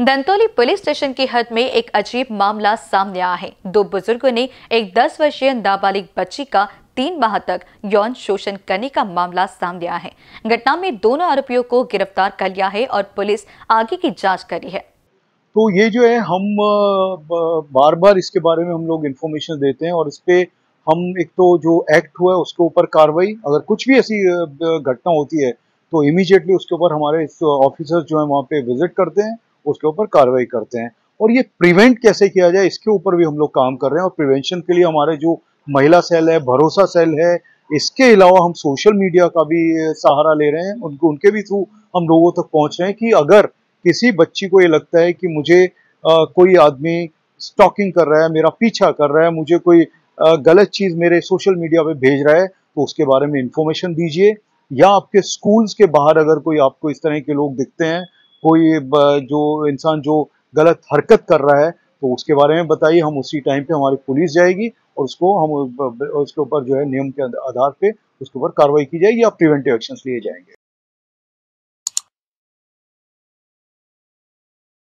दंतोली police station की हद में एक अजीब मामला सामने आया है दो बुजुर्गों ने एक 10 वर्षीय नाबालिग बच्ची का तीन माह तक यौन शोषण करने का मामला सामने आया है घटना में दोनों आरोपियों को गिरफ्तार कर लिया है और पुलिस आगे की जांच कर रही है तो ये जो है हम बार बार इसके बारे में हम लोग इन्फॉर्मेशन देते हैं और इस पे हम एक तो जो एक्ट हुआ है उसके ऊपर कार्रवाई अगर कुछ भी ऐसी घटना होती है तो इमीजिएटली उसके ऊपर हमारे ऑफिसर्स जो है वहाँ पे विजिट करते हैं उसके ऊपर कार्रवाई करते हैं और ये प्रिवेंट कैसे किया जाए इसके ऊपर भी हम लोग काम कर रहे हैं और प्रिवेंशन के लिए हमारे जो महिला सेल है भरोसा सेल है इसके अलावा हम सोशल मीडिया का भी सहारा ले रहे हैं उनको उनके भी थ्रू हम लोगों तक पहुंच रहे हैं कि अगर किसी बच्ची को ये लगता है कि मुझे आ, कोई आदमी स्टॉकिंग कर रहा है मेरा पीछा कर रहा है मुझे कोई आ, गलत चीज़ मेरे सोशल मीडिया पे भेज रहा है तो उसके बारे में इंफॉर्मेशन दीजिए या आपके स्कूल्स के बाहर अगर कोई आपको इस तरह के लोग दिखते हैं कोई जो इंसान जो गलत हरकत कर रहा है तो उसके बारे में बताइए हम उसी टाइम पे हमारी पुलिस जाएगी और उसको हम उसके ऊपर जो है नियम के आधार पे उसके ऊपर कार्रवाई की जाएगी या प्रिवेंटिव एक्शन लिए जाएंगे